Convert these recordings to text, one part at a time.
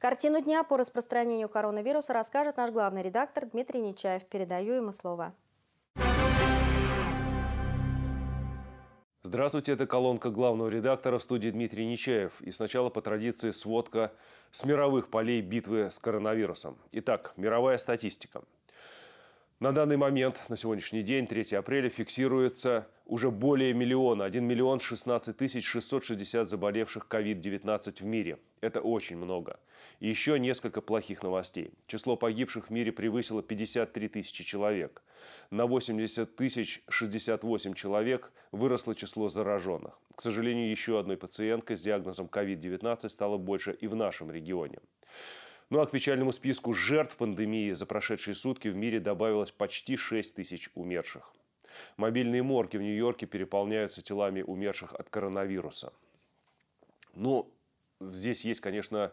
Картину дня по распространению коронавируса расскажет наш главный редактор Дмитрий Нечаев. Передаю ему слово. Здравствуйте, это колонка главного редактора в студии Дмитрий Нечаев. И сначала по традиции сводка с мировых полей битвы с коронавирусом. Итак, мировая статистика. На данный момент, на сегодняшний день, 3 апреля, фиксируется уже более миллиона, 1 миллион 16 тысяч 660 заболевших COVID-19 в мире. Это очень много. И еще несколько плохих новостей. Число погибших в мире превысило 53 тысячи человек. На 80 тысяч 68 человек выросло число зараженных. К сожалению, еще одной пациенткой с диагнозом COVID-19 стало больше и в нашем регионе. Ну а к печальному списку жертв пандемии за прошедшие сутки в мире добавилось почти 6 тысяч умерших. Мобильные морги в Нью-Йорке переполняются телами умерших от коронавируса. Ну, здесь есть, конечно,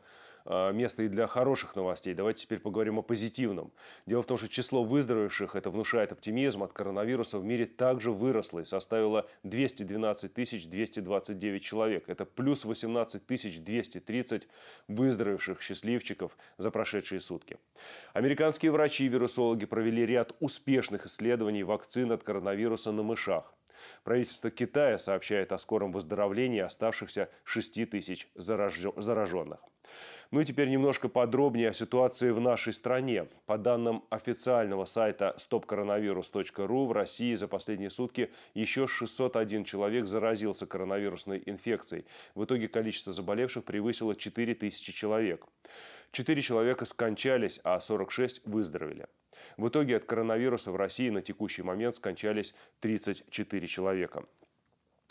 Э, место и для хороших новостей. Давайте теперь поговорим о позитивном. Дело в том, что число выздоровевших, это внушает оптимизм, от коронавируса в мире также выросло и составило 212 229 человек. Это плюс 18 230 выздоровевших счастливчиков за прошедшие сутки. Американские врачи-вирусологи и провели ряд успешных исследований вакцин от коронавируса на мышах. Правительство Китая сообщает о скором выздоровлении оставшихся 6 тысяч зараженных. Ну и теперь немножко подробнее о ситуации в нашей стране. По данным официального сайта stopcoronavirus.ru, в России за последние сутки еще 601 человек заразился коронавирусной инфекцией. В итоге количество заболевших превысило 4000 человек. 4 человека скончались, а 46 выздоровели. В итоге от коронавируса в России на текущий момент скончались 34 человека.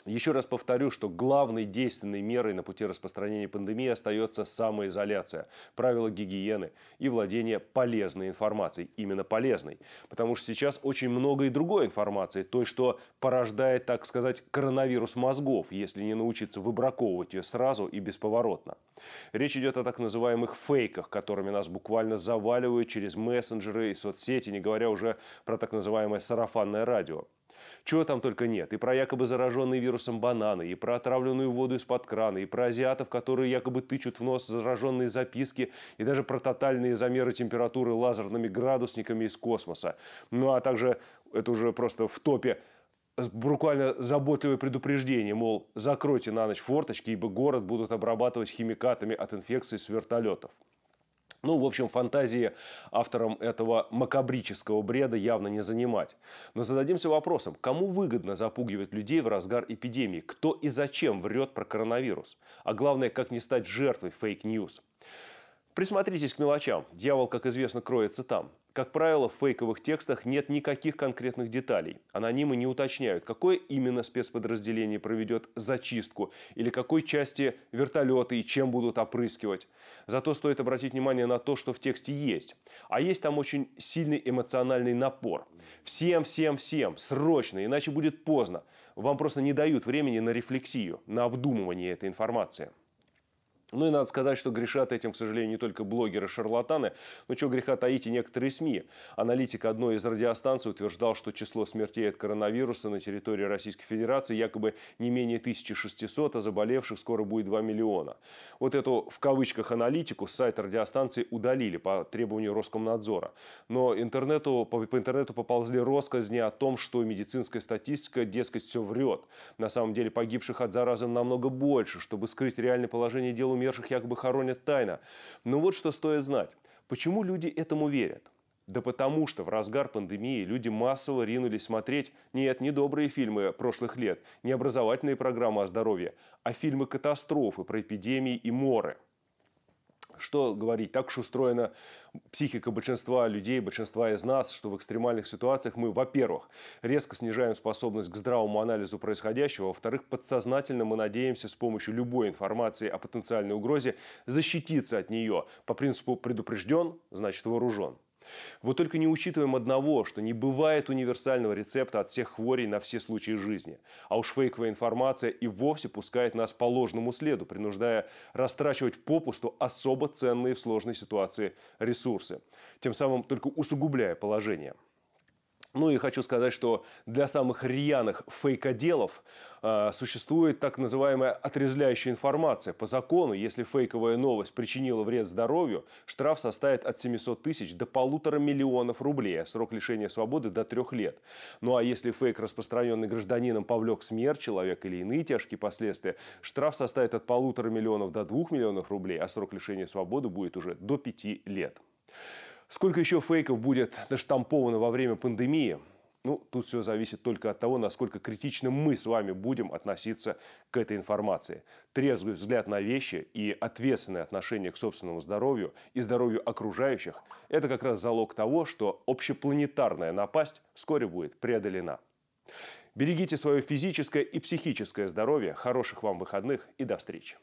Еще раз повторю, что главной действенной мерой на пути распространения пандемии остается самоизоляция, правила гигиены и владение полезной информацией, именно полезной. Потому что сейчас очень много и другой информации, той, что порождает, так сказать, коронавирус мозгов, если не научиться выбраковывать ее сразу и бесповоротно. Речь идет о так называемых фейках, которыми нас буквально заваливают через мессенджеры и соцсети, не говоря уже про так называемое сарафанное радио. Чего там только нет. И про якобы зараженные вирусом бананы, и про отравленную воду из-под крана, и про азиатов, которые якобы тычут в нос зараженные записки, и даже про тотальные замеры температуры лазерными градусниками из космоса. Ну а также, это уже просто в топе, буквально заботливое предупреждение, мол, закройте на ночь форточки, ибо город будут обрабатывать химикатами от инфекции с вертолетов. Ну, в общем, фантазии авторам этого макабрического бреда явно не занимать. Но зададимся вопросом, кому выгодно запугивать людей в разгар эпидемии? Кто и зачем врет про коронавирус? А главное, как не стать жертвой фейк-ньюс? Присмотритесь к мелочам. Дьявол, как известно, кроется там. Как правило, в фейковых текстах нет никаких конкретных деталей. Анонимы не уточняют, какое именно спецподразделение проведет зачистку или какой части вертолеты и чем будут опрыскивать. Зато стоит обратить внимание на то, что в тексте есть. А есть там очень сильный эмоциональный напор. Всем, всем, всем, срочно, иначе будет поздно. Вам просто не дают времени на рефлексию, на обдумывание этой информации. Ну и надо сказать, что грешат этим, к сожалению, не только блогеры-шарлатаны, но чего греха таить и некоторые СМИ. Аналитик одной из радиостанций утверждал, что число смертей от коронавируса на территории Российской Федерации якобы не менее 1600, а заболевших скоро будет 2 миллиона. Вот эту, в кавычках, аналитику с сайта радиостанции удалили по требованию Роскомнадзора. Но интернету, по, по интернету поползли россказни о том, что медицинская статистика, дескать, все врет. На самом деле погибших от заразы намного больше. Чтобы скрыть реальное положение дел дела, Умерших якобы хоронят тайно. Но вот что стоит знать. Почему люди этому верят? Да потому что в разгар пандемии люди массово ринулись смотреть, нет, не добрые фильмы прошлых лет, не образовательные программы о здоровье, а фильмы катастрофы про эпидемии и моры – что говорить, так уж устроена психика большинства людей, большинства из нас, что в экстремальных ситуациях мы, во-первых, резко снижаем способность к здравому анализу происходящего, во-вторых, подсознательно мы надеемся с помощью любой информации о потенциальной угрозе защититься от нее по принципу «предупрежден, значит вооружен». Вот только не учитываем одного, что не бывает универсального рецепта от всех хворей на все случаи жизни. А уж фейковая информация и вовсе пускает нас по ложному следу, принуждая растрачивать попусту особо ценные в сложной ситуации ресурсы, тем самым только усугубляя положение. Ну и хочу сказать, что для самых рьяных фейкоделов э, существует так называемая отрезвляющая информация. По закону, если фейковая новость причинила вред здоровью, штраф составит от 700 тысяч до полутора миллионов рублей, а срок лишения свободы до трех лет. Ну а если фейк, распространенный гражданином, повлек смерть человека или иные тяжкие последствия, штраф составит от полутора миллионов до двух миллионов рублей, а срок лишения свободы будет уже до пяти лет. Сколько еще фейков будет наштамповано во время пандемии? Ну, тут все зависит только от того, насколько критично мы с вами будем относиться к этой информации. Трезвый взгляд на вещи и ответственное отношение к собственному здоровью и здоровью окружающих – это как раз залог того, что общепланетарная напасть вскоре будет преодолена. Берегите свое физическое и психическое здоровье, хороших вам выходных и до встречи!